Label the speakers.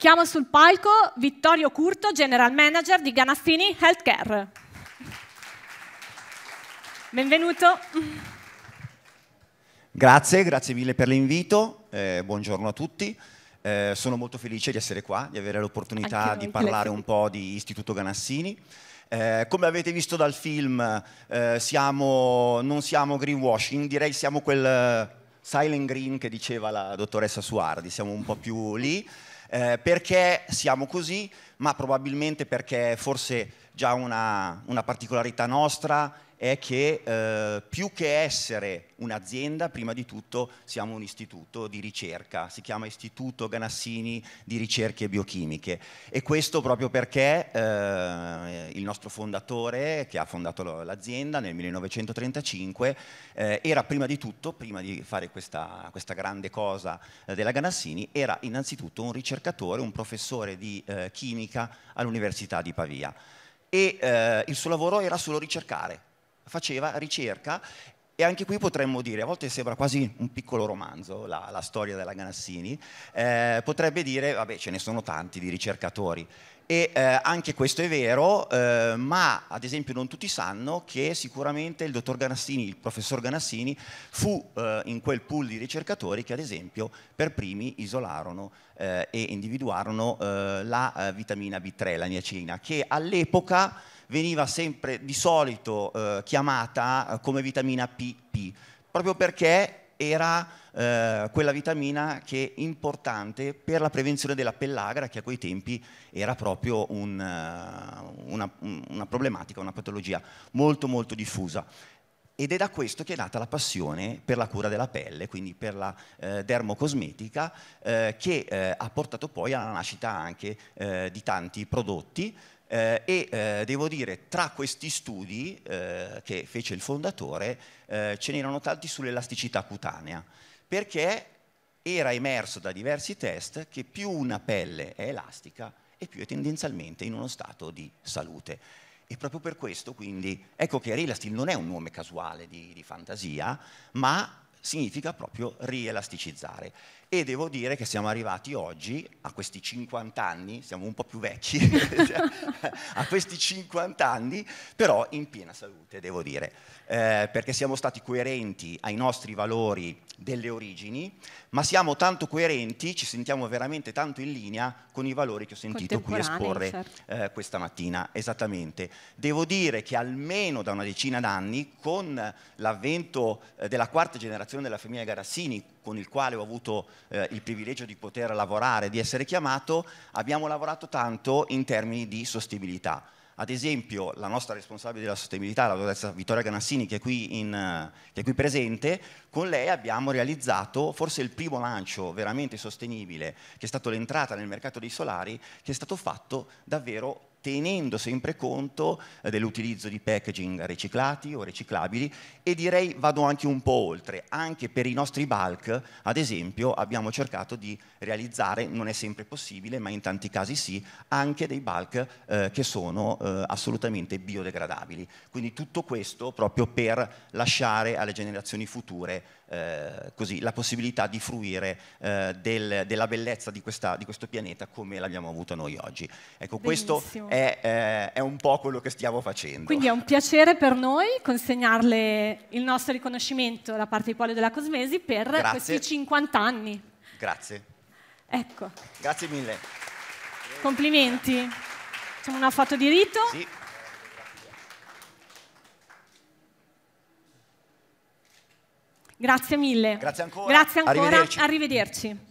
Speaker 1: Chiamo sul palco Vittorio Curto, General Manager di Ganassini Healthcare. Benvenuto. Grazie, grazie mille per l'invito, eh, buongiorno a tutti. Eh, sono molto felice di essere qua, di avere l'opportunità di parlare un po' di Istituto Ganassini. Eh, come avete visto dal film, eh, siamo, non siamo greenwashing, direi siamo quel eh, silent green che diceva la dottoressa Suardi, siamo un po' più lì. Eh, perché siamo così? Ma probabilmente perché forse già una, una particolarità nostra è che eh, più che essere un'azienda, prima di tutto siamo un istituto di ricerca, si chiama Istituto Ganassini di Ricerche Biochimiche e questo proprio perché eh, il nostro fondatore, che ha fondato l'azienda nel 1935, eh, era prima di tutto, prima di fare questa, questa grande cosa eh, della Ganassini, era innanzitutto un ricercatore, un professore di eh, chimica all'Università di Pavia. E eh, il suo lavoro era solo ricercare, faceva ricerca e anche qui potremmo dire, a volte sembra quasi un piccolo romanzo la, la storia della Ganassini, eh, potrebbe dire, vabbè ce ne sono tanti di ricercatori, e eh, anche questo è vero, eh, ma ad esempio non tutti sanno che sicuramente il dottor Ganassini, il professor Ganassini, fu eh, in quel pool di ricercatori che ad esempio per primi isolarono eh, e individuarono eh, la eh, vitamina B3, la niacina, che all'epoca veniva sempre di solito chiamata come vitamina PP, proprio perché era eh, quella vitamina che è importante per la prevenzione della pellagra, che a quei tempi era proprio un, eh, una, una problematica, una patologia molto molto diffusa. Ed è da questo che è nata la passione per la cura della pelle, quindi per la eh, dermocosmetica, eh, che eh, ha portato poi alla nascita anche eh, di tanti prodotti eh, e eh, devo dire, tra questi studi eh, che fece il fondatore, eh, ce n'erano tanti sull'elasticità cutanea, perché era emerso da diversi test che più una pelle è elastica e più è tendenzialmente in uno stato di salute. E proprio per questo, quindi, ecco che Relastil non è un nome casuale di, di fantasia, ma significa proprio rielasticizzare e devo dire che siamo arrivati oggi a questi 50 anni, siamo un po' più vecchi, a questi 50 anni, però in piena salute, devo dire, eh, perché siamo stati coerenti ai nostri valori delle origini, ma siamo tanto coerenti, ci sentiamo veramente tanto in linea con i valori che ho sentito qui esporre certo. eh, questa mattina, esattamente. Devo dire che almeno da una decina d'anni, con l'avvento eh, della quarta generazione della famiglia Garassini, con il quale ho avuto eh, il privilegio di poter lavorare, di essere chiamato, abbiamo lavorato tanto in termini di sostenibilità. Ad esempio, la nostra responsabile della sostenibilità, la dottoressa Vittoria Ganassini, che è, in, che è, qui presente, con lei abbiamo realizzato forse il primo lancio veramente sostenibile, che è stato l'entrata nel mercato dei solari, che è stato fatto davvero tenendo sempre conto eh, dell'utilizzo di packaging riciclati o riciclabili e direi vado anche un po' oltre, anche per i nostri bulk ad esempio abbiamo cercato di realizzare, non è sempre possibile ma in tanti casi sì, anche dei bulk eh, che sono eh, assolutamente biodegradabili, quindi tutto questo proprio per lasciare alle generazioni future eh, così, la possibilità di fruire eh, del, della bellezza di, questa, di, questo pianeta come l'abbiamo avuto noi oggi. Ecco, Bellissimo. questo è, eh, è un po' quello che stiamo facendo. Quindi è un piacere per noi consegnarle il nostro riconoscimento da parte di Polio della Cosmesi per Grazie. questi 50 anni. Grazie. Ecco. Grazie mille. Complimenti. Facciamo una foto di rito. Sì. Grazie mille. Grazie ancora. Grazie ancora. Arrivederci. Arrivederci.